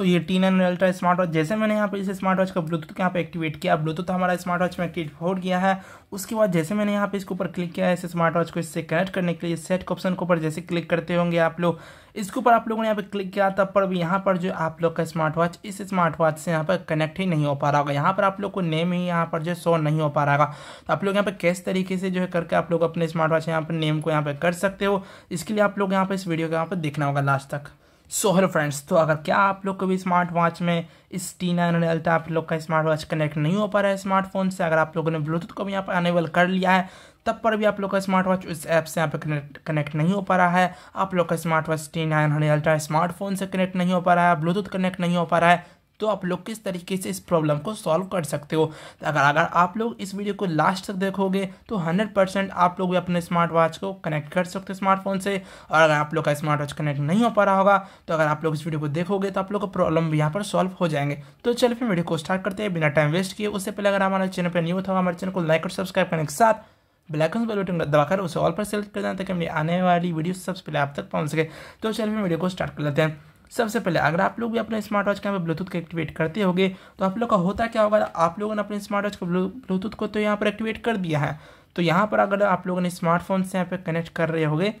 तो ये T nine ultra smart watch जैसे मैंने यहाँ पे इस स्मार्ट वॉच का ब्लूटूथ यहाँ पे एक्टिवेट किया ब्लूटूथ तो हमारा स्मार्ट वॉच में एक्टिवेट हो गया है उसके बाद जैसे मैंने यहाँ पे इसके ऊपर क्लिक किया है इस स्मार्ट वॉच को इससे कनेक्ट करने के लिए सेट के ऑप्शन के ऊपर जैसे क्लिक करते होंगे आप लोग इसके ऊपर आप लोगों ने यहाँ पे क्लिक किया तब पर भी यहाँ पर जो आप लोग का स्मार्ट वॉच इस स्मार्ट वॉच से यहाँ पर कनेक्ट ही नहीं हो पा रहा होगा यहाँ पर आप लोग को नेम ही यहाँ पर जो शो नहीं हो पा रहा होगा तो आप लोग यहाँ पर कैस तरीके से जो है करके आप लोग अपने स्मार्ट वॉच यहाँ पर नेम को यहाँ पर कर सकते हो इसके लिए आप लोग यहाँ पर इस वीडियो को यहाँ पर देखना होगा लास्ट तक सो हेलो फ्रेंड्स तो अगर क्या आप लोग को भी स्मार्ट वॉच में इस टी नाइन और एल्टा आप लोग का स्मार्ट वॉच कनेक्ट नहीं हो पा रहा है स्मार्टफोन से अगर आप लोगों ने ब्लूटूथ को भी यहाँ पर अनेबल कर लिया है तब पर भी आप लोग का स्मार्ट वॉच उस ऐप से यहाँ पर कनेक्ट कनेक्ट नहीं हो पा रहा है आप लोग का smart watch T nine hundred ultra smartphone से कनेक्ट नहीं हो पा रहा है ब्लूटूथ कनेक्ट नहीं हो पा रहा है तो आप लोग किस तरीके से इस प्रॉब्लम को सॉल्व कर सकते हो तो अगर अगर आप लोग इस वीडियो को लास्ट तक देखोगे तो हंड्रेड परसेंट आप लोग भी अपने स्मार्ट वॉच को कनेक्ट कर सकते हो स्मार्टफोन से और अगर आप लोग का स्मार्ट वॉच कनेक्ट नहीं हो पा रहा होगा तो अगर आप लोग इस वीडियो को देखोगे तो आप लोग का प्रॉब्लम भी यहाँ पर सॉल्व हो जाएंगे तो चलिए फिर वीडियो को स्टार्ट करते हैं बिना टाइम वेस्ट किए उससे पहले अगर हमारे चैनल पर न्यू था तो हमारे चैनल को लाइक और सब्सक्राइब करने के साथ ब्लैकन वाइट बटन दबाकर उसे ऑल पर सेलेक्ट कर देना ताकि हमारी आने वाली वीडियो सबसे पहले आप तक पहुंच सके तो चलिए वीडियो को स्टार्ट कर लेते हैं सबसे पहले अगर आप लोग भी अपने स्मार्ट वॉच के यहाँ पर ब्लूटूथ को एक्टिवेट करते होगे तो आप लोग का होता क्या होगा आप लोगों ने अपने स्मार्ट वॉच को ब्लूटूथ को तो यहाँ पर एक्टिवेट कर दिया है तो यहाँ पर अगर आप लोगों ने स्मार्टफोन से यहाँ पर कनेक्ट कर रहे होगे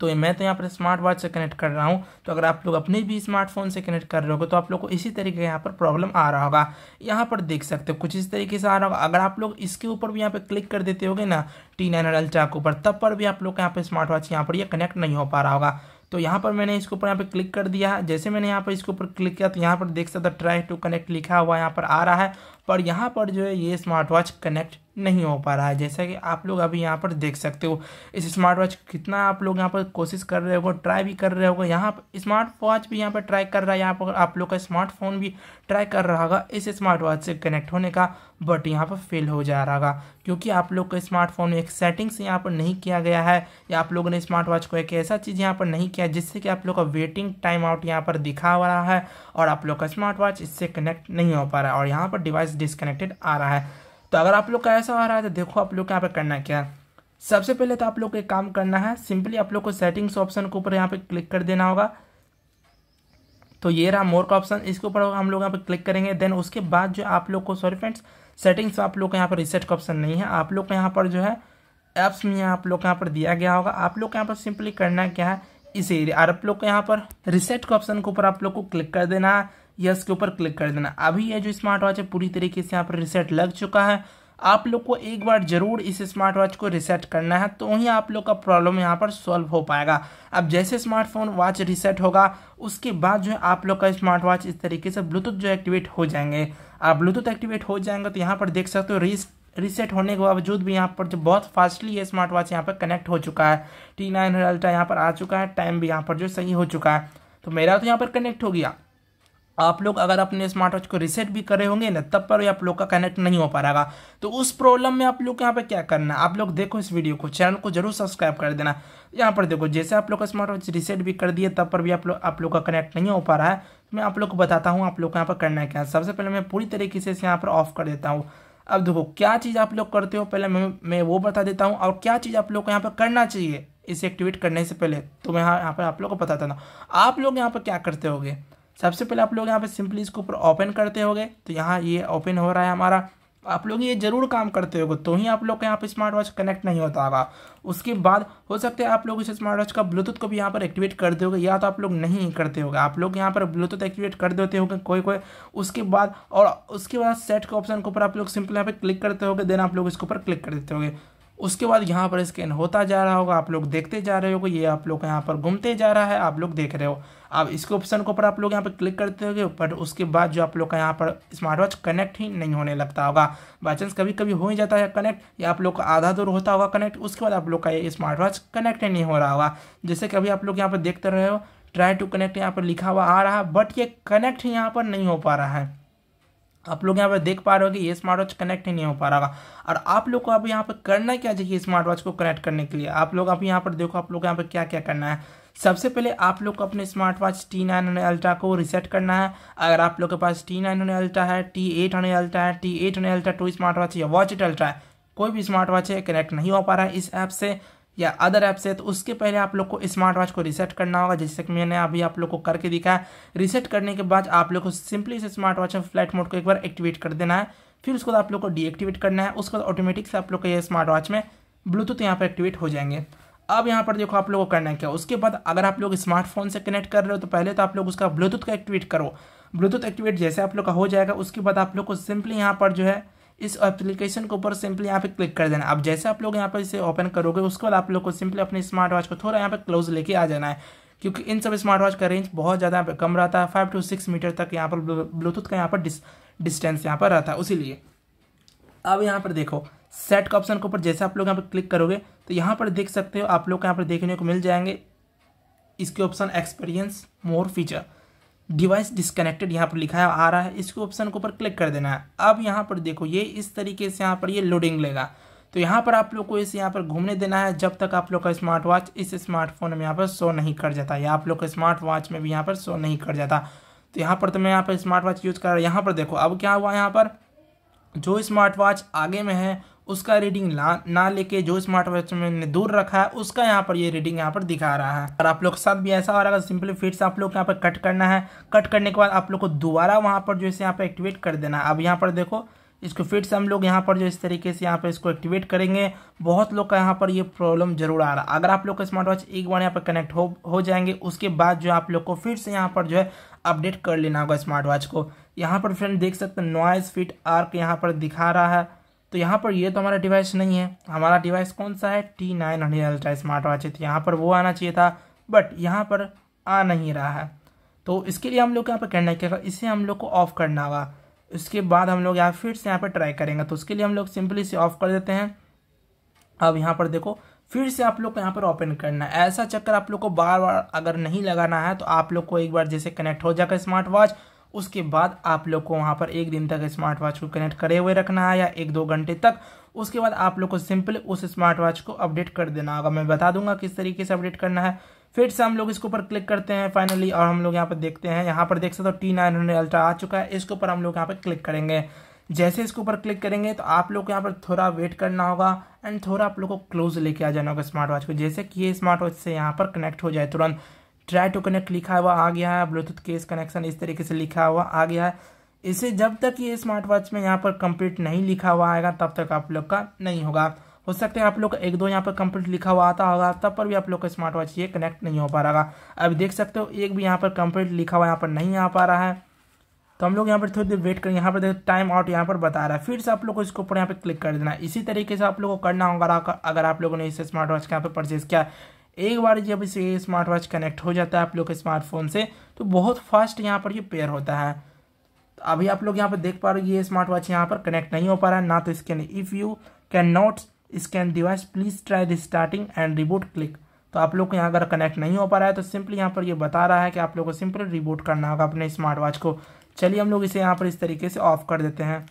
तो मैं तो यहाँ पर स्मार्ट वॉच से कनेक्ट कर रहा हूँ तो अगर आप लोग अपने भी स्मार्टफोन से कनेक्ट कर रहे हो तो आप लोग को इसी तरीके का यहाँ पर प्रॉब्लम आ रहा होगा यहाँ पर देख सकते हो कुछ इस तरीके से आ रहा होगा अगर आप लोग इसके ऊपर भी यहाँ पर क्लिक कर देते होगे ना टी नाइन अल्ट्रा के ऊपर तब पर भी आप लोग का यहाँ पर स्मार्ट वॉच यहाँ पर यह कनेक्ट नहीं हो पा रहा होगा तो यहाँ पर मैंने इसके ऊपर यहाँ पे क्लिक कर दिया है जैसे मैंने यहाँ पर इसके ऊपर क्लिक किया तो यहाँ पर देख सकता ट्राई टू कनेक्ट लिखा हुआ यहाँ पर आ रहा है पर यहाँ पर जो है ये स्मार्ट वॉच कनेक्ट नहीं हो पा रहा है जैसा कि आप लोग अभी यहाँ पर देख सकते हो इस स्मार्ट वॉच कितना आप लोग यहाँ पर कोशिश कर रहे हो ट्राई भी कर रहे होगा यहाँ पर स्मार्ट वॉच भी यहाँ पर ट्राई कर रहा है यहाँ पर आप लोग का स्मार्टफोन भी ट्राई कर रहा होगा इस स्मार्ट वॉच से कनेक्ट होने का बट यहाँ पर फेल हो जा रहा होगा क्योंकि आप लोग का स्मार्टफोन में एक सेटिंग्स यहाँ पर नहीं किया गया है या आप लोगों ने स्मार्ट वॉच को एक ऐसा चीज़ यहाँ पर नहीं किया जिससे कि आप लोग का वेटिंग टाइम आउट यहाँ पर दिखा हो रहा है और आप लोग का स्मार्ट वॉच इससे कनेक्ट नहीं हो पा रहा है और यहाँ पर डिवाइस डिसकनेक्टेड आ रहा है तो अगर आप लोग का ऐसा हो रहा है तो देखो आप लोग को यहाँ पे करना क्या सबसे पहले तो आप लोग को एक काम करना है सिंपली आप लोग को सेटिंग्स ऑप्शन के ऊपर यहाँ पे क्लिक कर देना होगा तो ये रहा मोर का ऑप्शन इसके ऊपर हम लोग यहाँ पे क्लिक करेंगे देन उसके बाद जो आप लोग को सॉरी फ्रेंड्स सेटिंग्स आप लोग को यहाँ पर रिसेट का ऑप्शन नहीं है आप लोग को यहाँ पर जो है ऐप्स में आप लोग को यहाँ पर दिया गया होगा आप लोग को यहाँ पर सिंपली करना क्या है इस और आप लोग को यहाँ पर रिसेट के ऑप्शन के ऊपर आप लोग को क्लिक कर देना है यस के ऊपर क्लिक कर देना अभी ये जो स्मार्ट वॉच है पूरी तरीके से यहाँ पर रिसेट लग चुका है आप लोग को एक बार जरूर इस स्मार्ट वॉच को रिसेट करना है तो ही आप लोग का प्रॉब्लम यहाँ पर सॉल्व हो पाएगा अब जैसे स्मार्टफोन वॉच रिसेट होगा उसके बाद जो है आप लोग का स्मार्ट वॉच इस तरीके से ब्लूटूथ जो एक्टिवेट हो जाएंगे आप ब्लूटूथ एक्टिवेट हो जाएंगे तो यहाँ पर देख सकते हो रिस रिसेट होने के बावजूद भी यहाँ पर जो बहुत फास्टली ये स्मार्ट वॉच यहाँ पर कनेक्ट हो चुका है टी नाइन अल्ट्रा यहाँ पर आ चुका है टाइम भी यहाँ पर जो सही हो चुका है तो मेरा तो यहाँ पर कनेक्ट हो गया आप लोग अगर अपने स्मार्ट वॉच को रिसेट भी कर रहे होंगे ना तब पर आप लोग का कनेक्ट नहीं हो पा रहा तो उस प्रॉब्लम में आप लोग यहाँ पर क्या करना है आप लोग देखो इस वीडियो को चैनल को जरूर सब्सक्राइब कर देना यहाँ पर देखो जैसे आप लोग का स्मार्ट वॉच रिसेट भी कर दिए तब पर भी आप लोग आप लोग का कनेक्ट नहीं हो पा रहा है मैं आप लोग को बताता हूँ आप लोग को यहाँ पर करना है क्या सबसे पहले मैं पूरी तरीके से इसे यहाँ पर ऑफ कर देता हूँ अब देखो क्या चीज़ आप लोग करते हो पहले मैं मैं वो बता देता हूँ और क्या चीज़ आप लोग को यहाँ पर करना चाहिए इसे एक्टिवेट करने से पहले तो मैं यहाँ पर आप लोग को बताता हूँ आप लोग यहाँ पर क्या करते होगे सबसे पहले आप लोग यहाँ पे सिंपली इसके ऊपर ओपन करते होगे तो यहाँ ये ओपन हो रहा है हमारा आप लोग ये जरूर काम करते हो तो ही आप लोग का यहाँ पे स्मार्ट वॉच कनेक्ट नहीं होता होगा उसके बाद हो सकता है आप लोग इस स्मार्ट वॉच का ब्लूटूथ को भी यहाँ पर एक्टिवेट कर दोगे या तो आप लोग नहीं करते होगे आप लोग यहाँ पर ब्लूटूथ एक्टिवेट कर देते होगे कोई कोई उसके बाद और उसके बाद सेट के ऑप्शन के ऊपर आप लोग सिंपल यहाँ पे क्लिक करते होगे देन आप लोग इसके ऊपर क्लिक कर देते होगे उसके बाद यहाँ पर स्कैन होता जा रहा होगा आप लोग देखते जा रहे हो ये आप लोग यहाँ पर घूमते जा रहा है आप लोग देख रहे हो आप इसके ऑप्शन के ऊपर आप लोग यहाँ पर क्लिक करते हो बट उसके बाद जो आप लोग का यहाँ पर स्मार्ट वॉच कनेक्ट ही नहीं होने लगता होगा बाई चांस कभी कभी हो ही जाता है कनेक्ट या आप लोग का आधा दूर होता होगा कनेक्ट उसके बाद आप लोग का ये स्मार्ट वॉच कनेक्ट ही नहीं हो रहा होगा जैसे कभी आप लोग यहाँ पर देखते रहे हो ट्राई टू कनेक्ट यहाँ पर लिखा हुआ आ रहा है बट ये कनेक्ट यहाँ पर नहीं हो पा रहा है आप लोग यहाँ पर देख पा रहे हो कि ये स्मार्ट वॉच कनेक्ट ही नहीं हो पा रहा और आप लोग को अब यहाँ पर करना क्या चाहिए स्मार्ट वॉच को कनेक्ट करने के लिए आप लोग अभी यहाँ पर देखो आप लोग यहाँ पर क्या क्या करना है सबसे पहले आप लोग को अपने smart watch T nine hundred ultra को रिसेट करना है अगर आप लोग के पास टी नाइन हंड्रेड अल्ट्रा है टी एट हंड्रेड अल्ट्रा है T eight hundred ultra two smart watch या वॉच इट अल्ट्रा है कोई भी स्मार्ट वॉच है कनेक्ट नहीं हो पा रहा है इस ऐप से या अदर ऐप से तो उसके पहले आप लोग को स्मार्ट वॉच को रिसेट करना होगा जैसे कि मैंने अभी आप लोग को करके दिखाया रिसेट करने के बाद आप लोग को सिंपली से स्मार्ट वॉच फ्लैट मोड को एक बार एक्टिवेट कर देना है फिर उसके बाद आप लोग को डीएक्टिवेट करना है उसके बाद ऑटोमेटिक से आप लोग का ये स्मार्ट वॉच में ब्लूटूथ यहाँ पर एक्टिवेट हो जाएंगे अब यहाँ पर देखो आप लोगों को करना है क्या उसके बाद अगर आप लोग स्मार्टफोन से कनेक्ट कर रहे हो तो पहले तो आप लोग उसका ब्लूटूथ का एक्टिवेट करो ब्लूटूथ एक्टिवेट जैसे आप लोग का हो जाएगा उसके बाद आप लोग को सिंपली यहाँ पर जो है इस एप्लीकेशन के ऊपर सिंपली यहाँ पे क्लिक कर देना अब जैसे आप लोग यहाँ पर इसे ओपन करोगे उसके बाद आप लोग को सिंपली अपने स्मार्ट वॉच को थोड़ा यहाँ पे क्लोज लेके आ जाना है क्योंकि इन सब स्मार्ट वॉच का रेंज बहुत ज़्यादा कम रहता है फाइव टू सिक्स मीटर तक यहाँ पर ब्लूटूथ का यहाँ पर डिस डिस्टेंस यहाँ पर रहता है उसीलिए अब यहाँ पर देखो सेट का ऑप्शन के ऊपर जैसे आप लोग यहाँ पर क्लिक करोगे तो यहाँ पर देख सकते हो आप लोग यहाँ पर देखने को मिल जाएंगे इसके option experience more feature device disconnected यहाँ पर लिखा है आ रहा है इसको ऑप्शन के ऊपर क्लिक कर देना है अब यहाँ पर देखो ये इस तरीके से यहाँ पर ये लोडिंग लेगा तो यहाँ पर आप लोग को इसे यहाँ पर घूमने देना है जब तक आप लोग का स्मार्ट वॉच इस स्मार्टफोन में यहाँ पर शो नहीं कर जाता या आप लोग का स्मार्ट वॉच में भी यहाँ पर शो नहीं कर जाता तो यहाँ पर तो मैं यहाँ पर स्मार्ट वॉच यूज़ कर रहा हूँ यहाँ पर देखो अब क्या हुआ यहाँ पर जो स्मार्ट वॉच आगे में है उसका रीडिंग ना ना लेके जो स्मार्ट वॉच मैंने दूर रखा है उसका यहाँ पर ये यह रीडिंग यहाँ पर दिखा रहा है और आप लोग के साथ भी ऐसा हो रहा है सिंपली फिर से आप लोग यहाँ पर कट करना है कट करने के बाद आप लोग को दोबारा वहाँ पर जो है यहाँ पर एक्टिवेट कर देना है अब यहाँ पर देखो इसको फिर से हम लोग यहाँ पर जो इस तरीके से यहाँ पर इसको एक्टिवेट करेंगे बहुत लोग का यहाँ पर ये प्रॉब्लम जरूर आ रहा है अगर आप लोग का स्मार्ट वॉच एक बार यहाँ पर कनेक्ट हो हो जाएंगे उसके बाद जो आप लोग को फिर से यहाँ पर जो है अपडेट कर लेना होगा स्मार्ट वॉच को यहाँ पर फ्रेंड देख सकते हैं नॉइस फिट आर्क यहाँ पर दिखा रहा है तो यहाँ पर ये तो हमारा डिवाइस नहीं है हमारा डिवाइस कौन सा है T nine hundred ultra smart watch है तो यहाँ पर वो आना चाहिए था बट यहाँ पर आ नहीं रहा है तो इसके लिए हम लोग यहाँ पर करना क्या इसे हम लोग को ऑफ़ करना होगा उसके बाद हम लोग यहाँ फिर से यहाँ पर ट्राई करेंगे तो उसके लिए हम लोग सिंपली इसे ऑफ़ कर देते हैं अब यहाँ पर देखो फिर से आप लोग को यहाँ पर ओपन करना है ऐसा चक्कर आप लोग को बार बार अगर नहीं लगाना है तो आप लोग को एक बार जैसे कनेक्ट हो जाएगा स्मार्ट वॉच उसके बाद आप लोग को वहाँ पर एक दिन तक स्मार्ट वॉच को कनेक्ट करे हुए रखना है या एक दो घंटे तक उसके बाद आप लोग को सिंपल उस स्मार्ट वॉच को अपडेट कर देना होगा मैं बता दूंगा किस तरीके से अपडेट करना है फिर से हम लोग इसके ऊपर क्लिक करते हैं फाइनली और हम लोग यहाँ पर देखते हैं यहाँ पर देख सकते हो टी नाइन हंड्रेड अल्ट्रा आ चुका है इसके ऊपर हम लोग यहाँ पर क्लिक करेंगे जैसे इसके ऊपर क्लिक करेंगे तो आप लोग को यहाँ पर थोड़ा वेट करना होगा एंड थोड़ा आप लोग को क्लोज लेके आ जाना होगा स्मार्ट वॉच को जैसे कि ये स्मार्ट वॉच से यहाँ पर कनेक्ट हो जाए तुरंत ट्राई टू कनेक्ट लिखा हुआ आ गया है ब्लूटूथ केस कनेक्शन इस तरीके से लिखा हुआ आ गया है इसे जब तक ये स्मार्ट वॉच में यहाँ पर कंप्लीट नहीं लिखा हुआ आएगा तब तक आप लोग का नहीं होगा हो सकता है आप लोग एक दो यहाँ पर कंप्लीट लिखा हुआ आता होगा तब पर भी आप लोग का स्मार्ट वॉच ये कनेक्ट नहीं हो पा रहा अब देख सकते हो एक भी यहाँ पर कंप्लीट लिखा हुआ यहाँ पर नहीं आ पा रहा है तो हम लोग यहाँ पर थोड़ी देर वेट करें यहाँ पर देखो टाइम आउट यहाँ पर बता रहा है फिर से आप लोग को इसके ऊपर यहाँ पर क्लिक कर देना इसी तरीके से आप लोग को करना होगा अगर आप लोगों ने इसे स्मार्ट वॉच का यहाँ पर परचेज किया एक बार जब इसे स्मार्ट वॉच कनेक्ट हो जाता है आप लोग के स्मार्टफोन से तो बहुत फास्ट यहाँ पर ये पेयर होता है अभी आप लोग यहाँ पर देख पा रहे हो ये स्मार्ट वॉच यहाँ पर कनेक्ट नहीं हो पा रहा है ना तो scan if you can not scan device please try starting and reboot click तो आप लोग को यहाँ अगर कनेक्ट नहीं हो पा रहा है तो सिंपली यहाँ पर ये यह बता रहा है कि आप लोग को सिंपल रिबोट करना होगा अपने स्मार्ट वॉच को चलिए हम लोग इसे यहाँ पर इस तरीके से ऑफ कर देते हैं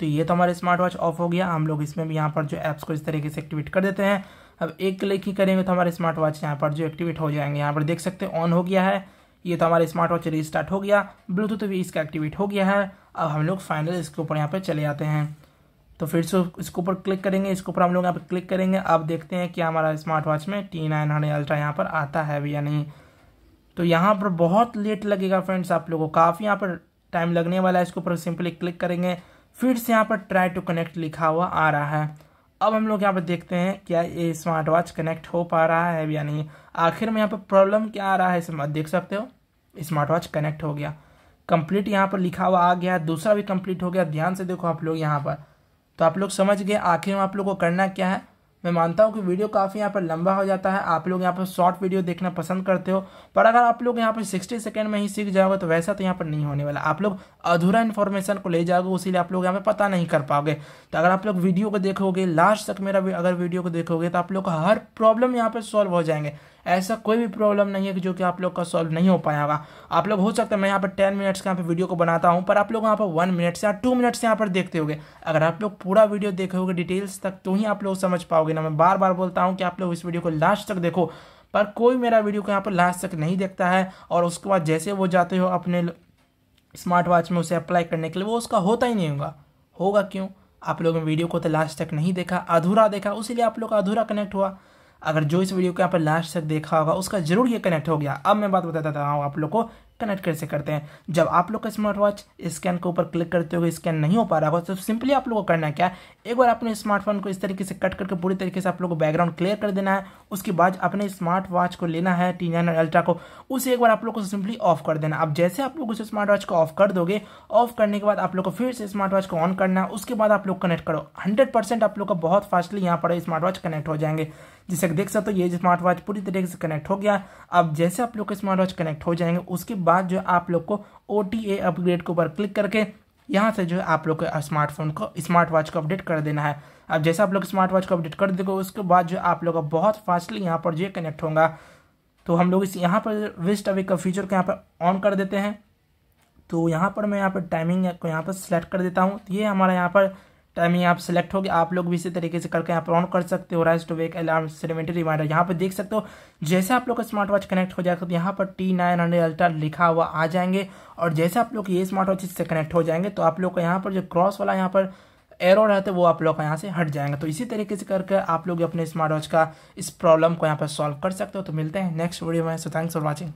तो ये तो हमारे स्मार्ट वॉच ऑफ हो गया हम लोग इसमें भी यहाँ पर जो एप्स को इस तरीके से एक्टिवेट कर देते हैं अब एक क्लिक ही करेंगे तो हमारे स्मार्ट वॉच यहाँ पर जो एक्टिवेट हो जाएंगे यहाँ पर देख सकते हैं ऑन हो गया है ये तो हमारे स्मार्ट वॉच रिस्टार्ट हो गया ब्लूटूथ भी इसका एक्टिवेट हो गया है अब हम लोग फाइनल इसके ऊपर यहाँ पर चले आते हैं तो फिर से इसके ऊपर क्लिक करेंगे इसके ऊपर हम लोग यहाँ पर क्लिक करेंगे अब देखते हैं कि हमारा स्मार्ट वॉच में टी नाइन हंड्रेड अल्ट्रा यहाँ पर आता है भी या नहीं तो यहाँ पर बहुत लेट लगेगा फ्रेंड्स आप लोगों को काफ़ी यहाँ पर टाइम लगने वाला है इसके ऊपर सिंपली क्लिक करेंगे फिर से यहाँ पर ट्राई टू कनेक्ट लिखा हुआ आ रहा है अब हम लोग यहाँ पर देखते हैं क्या ये स्मार्ट वॉच कनेक्ट हो पा रहा है या नहीं आखिर में यहाँ पर प्रॉब्लम क्या आ रहा है इसमें देख सकते हो स्मार्ट वॉच कनेक्ट हो गया कंप्लीट यहाँ पर लिखा हुआ आ गया दूसरा भी कंप्लीट हो गया ध्यान से देखो आप लोग यहाँ पर तो आप लोग समझ गए आखिर में आप लोग को करना क्या है मैं मानता हूँ कि वीडियो काफ़ी यहाँ पर लंबा हो जाता है आप लोग यहाँ पर शॉर्ट वीडियो देखना पसंद करते हो पर अगर आप लोग यहाँ पर सिक्सटी सेकेंड में ही सीख जाओगे तो वैसा तो यहाँ पर नहीं होने वाला आप लोग अधूरा इन्फॉर्मेशन को ले जाओगे उसीलिए आप लोग यहाँ पर पता नहीं कर पाओगे तो अगर आप लोग वीडियो को देखोगे लास्ट तक मेरा अगर वीडियो को देखोगे तो आप लोग हर प्रॉब्लम यहाँ पर सॉल्व हो जाएंगे ऐसा कोई भी प्रॉब्लम नहीं है कि जो कि आप लोग का सॉल्व नहीं हो पाया होगा आप लोग हो सकता है मैं यहाँ पर टेन मिनट्स के यहाँ पर वीडियो को बनाता हूँ पर आप लोग यहाँ पर वन मिनट से या टू मिनट से यहाँ पर देखते होगे अगर आप लोग पूरा वीडियो देखे डिटेल्स तक तो ही आप लोग समझ पाओगे ना मैं बार बार बोलता हूँ कि आप लोग इस वीडियो को लास्ट तक देखो पर कोई मेरा वीडियो को यहाँ पर लास्ट तक नहीं देखता है और उसके बाद जैसे वो जाते हो अपने स्मार्ट वॉच में उसे अप्लाई करने के लिए वो उसका होता ही नहीं होगा होगा क्यों आप लोगों ने वीडियो को तो लास्ट तक नहीं देखा अधूरा देखा उसीलिए आप लोग का अधूरा कनेक्ट हुआ अगर जो इस वीडियो को यहाँ पर लास्ट तक देखा होगा उसका जरूर ये कनेक्ट हो गया अब मैं बात बताता रहा हूँ आप लोग को कनेक्ट कैसे करते हैं जब आप लोग का स्मार्ट वॉच स्कैन के ऊपर क्लिक करते हो स्कैन नहीं हो पा रहा होगा तो सिंपली आप लोग को करना है क्या एक बार अपने स्मार्टफोन को इस तरीके से कट करके पूरी तरीके से आप लोग को बैकग्राउंड क्लियर कर देना है उसके बाद अपने स्मार्ट वॉच को लेना है टी नाइन अल्ट्रा को उसे एक बार आप लोग को सिंपली ऑफ कर देना अब जैसे आप लोग उस स्मार्ट वॉच को ऑफ कर दोगे ऑफ करने के बाद आप लोग को फिर से स्मार्ट वॉच को ऑन करना है उसके बाद आप लोग कनेक्ट करो हंड्रेड आप लोग का बहुत फास्टली यहाँ पर स्मार्ट वॉच कनेक्ट हो जाएंगे जिसे देख सकते हो ये स्मार्ट वॉच पूरी तरीके से कनेक्ट हो गया अब जैसे आप लोग का स्मार्ट वॉच कनेक्ट हो जाएंगे उसके बाद बाद जो आप लोग को ओ अपग्रेड के ऊपर क्लिक करके यहाँ से जो है आप लोग को स्मार्टफोन को स्मार्ट वॉच को अपडेट कर देना है अब जैसे आप लोग स्मार्ट वॉच को अपडेट कर देगा उसके बाद जो आप लोग का बहुत फास्टली यहाँ पर जो कनेक्ट होगा तो हम लोग इस यहाँ पर वेस्ट अवे का फीचर को यहाँ पर ऑन कर देते हैं तो यहाँ पर मैं यहाँ पर टाइमिंग को यहाँ पर सेलेक्ट कर देता हूँ ये हमारा यहाँ पर टाइम यहाँ आप सेलेक्ट हो गया आप लोग भी इसी तरीके से करके यहाँ पर ऑन कर सकते हो raise to wake alarm sedentary reminder यहाँ पर देख सकते हो जैसे आप लोग का स्मार्ट वॉच कनेक्ट हो जाएगा तो यहाँ पर टी नाइन हंड्रेड अल्ट्रा लिखा हुआ आ जाएंगे और जैसे आप लोग ये स्मार्ट वॉच इससे कनेक्ट हो जाएंगे तो आप लोग का यहाँ पर जो क्रॉस वाला यहाँ पर एरो रहते वो आप लोग का यहाँ से हट जाएंगे तो इसी तरीके से करके आप लोग अपने स्मार्ट वॉच का इस प्रॉब्लम को यहाँ पर सॉल्व कर सकते हो तो मिलते हैं नेक्स्ट वीडियो में सो थैंक्स फॉर वॉचिंग